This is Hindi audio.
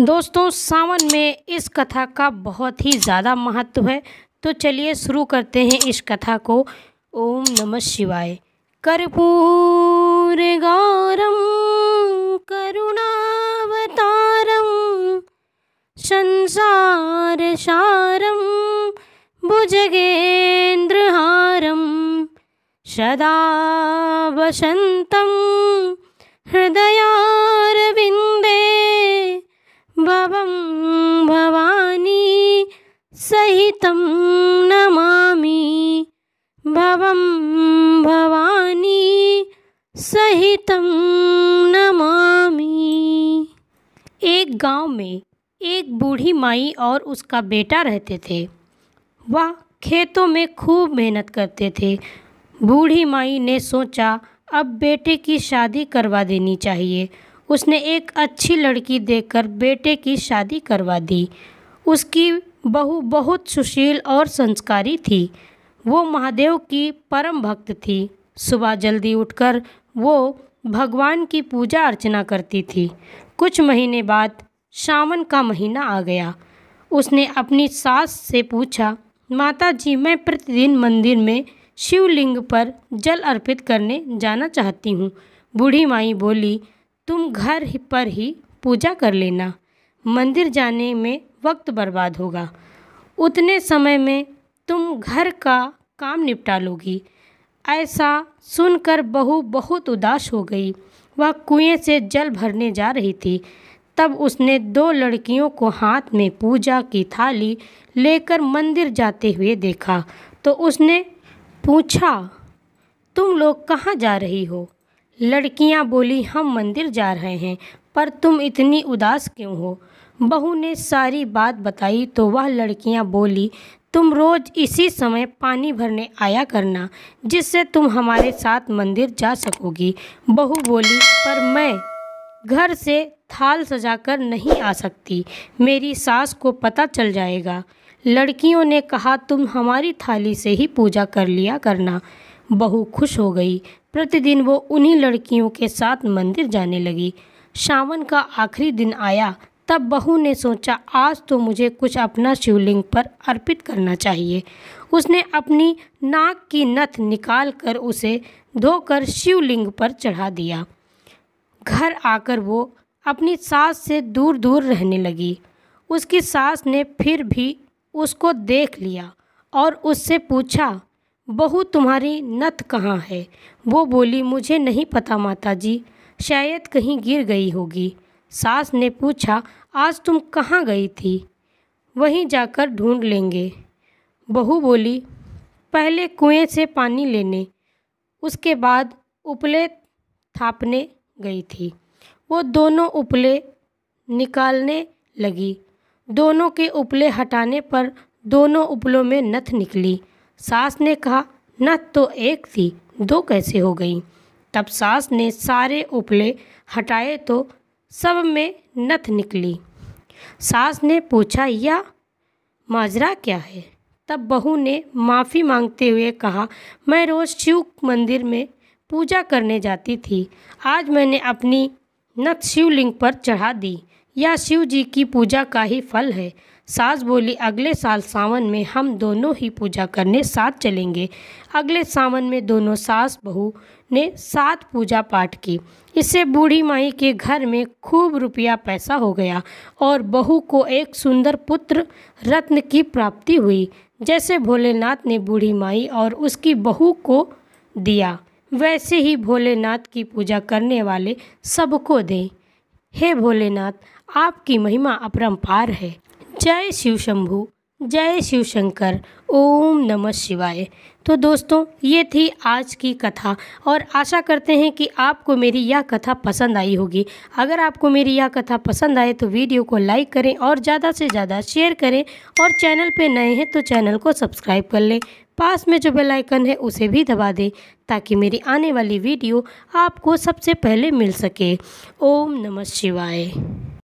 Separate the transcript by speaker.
Speaker 1: दोस्तों सावन में इस कथा का बहुत ही ज़्यादा महत्व है तो चलिए शुरू करते हैं इस कथा को ओम नमः शिवाय
Speaker 2: कर्पूर गौरम करुणावतारम संसार सारम भुजगेन्द्रहारम सदा वसन्तं हृदय तम नमामि
Speaker 1: एक गांव में एक बूढ़ी माई और उसका बेटा रहते थे वह खेतों में खूब मेहनत करते थे बूढ़ी माई ने सोचा अब बेटे की शादी करवा देनी चाहिए उसने एक अच्छी लड़की देखकर बेटे की शादी करवा दी उसकी बहू बहुत सुशील और संस्कारी थी वो महादेव की परम भक्त थी सुबह जल्दी उठकर वो भगवान की पूजा अर्चना करती थी कुछ महीने बाद सावन का महीना आ गया उसने अपनी सास से पूछा माता जी मैं प्रतिदिन मंदिर में शिवलिंग पर जल अर्पित करने जाना चाहती हूँ बूढ़ी माई बोली तुम घर पर ही पूजा कर लेना मंदिर जाने में वक्त बर्बाद होगा उतने समय में तुम घर का काम निपटा लोगी ऐसा सुनकर बहू बहुत उदास हो गई वह कुएं से जल भरने जा रही थी तब उसने दो लड़कियों को हाथ में पूजा की थाली लेकर मंदिर जाते हुए देखा तो उसने पूछा तुम लोग कहाँ जा रही हो लड़कियाँ बोली हम मंदिर जा रहे हैं पर तुम इतनी उदास क्यों हो बहू ने सारी बात बताई तो वह लड़कियाँ बोली तुम रोज़ इसी समय पानी भरने आया करना जिससे तुम हमारे साथ मंदिर जा सकोगी बहू बोली पर मैं घर से थाल सजाकर नहीं आ सकती मेरी सास को पता चल जाएगा लड़कियों ने कहा तुम हमारी थाली से ही पूजा कर लिया करना बहू खुश हो गई प्रतिदिन वो उन्हीं लड़कियों के साथ मंदिर जाने लगी सावन का आखिरी दिन आया तब बहू ने सोचा आज तो मुझे कुछ अपना शिवलिंग पर अर्पित करना चाहिए उसने अपनी नाक की नथ निकाल कर उसे धोकर शिवलिंग पर चढ़ा दिया घर आकर वो अपनी सास से दूर दूर रहने लगी उसकी सास ने फिर भी उसको देख लिया और उससे पूछा बहू तुम्हारी नथ कहाँ है वो बोली मुझे नहीं पता माता जी शायद कहीं गिर गई होगी सास ने पूछा आज तुम कहाँ गई थी वहीं जाकर ढूंढ लेंगे बहू बोली पहले कुएं से पानी लेने उसके बाद उपले थापने गई थी वो दोनों उपले निकालने लगी दोनों के उपले हटाने पर दोनों उपलों में नथ निकली सास ने कहा नथ तो एक थी दो कैसे हो गई तब सास ने सारे उपले हटाए तो सब में नथ निकली सास ने पूछा या माजरा क्या है तब बहू ने माफ़ी मांगते हुए कहा मैं रोज़ शिव मंदिर में पूजा करने जाती थी आज मैंने अपनी नथ शिवलिंग पर चढ़ा दी यह शिव जी की पूजा का ही फल है सास बोली अगले साल सावन में हम दोनों ही पूजा करने साथ चलेंगे अगले सावन में दोनों सास बहू ने साथ पूजा पाठ की इससे बूढ़ी माई के घर में खूब रुपया पैसा हो गया और बहू को एक सुंदर पुत्र रत्न की प्राप्ति हुई जैसे भोलेनाथ ने बूढ़ी माई और उसकी बहू को दिया वैसे ही भोलेनाथ की पूजा करने वाले सबको दें हे भोलेनाथ आपकी महिमा अपरम्पार है जय शिव शंभू जय शिव शंकर ओम नमः शिवाय तो दोस्तों ये थी आज की कथा और आशा करते हैं कि आपको मेरी यह कथा पसंद आई होगी अगर आपको मेरी यह कथा पसंद आए तो वीडियो को लाइक करें और ज़्यादा से ज़्यादा शेयर करें और चैनल पे नए हैं तो चैनल को सब्सक्राइब कर लें पास में जो बेल आइकन है उसे भी दबा दें ताकि मेरी आने वाली वीडियो आपको सबसे पहले मिल सके ओम नमः शिवाय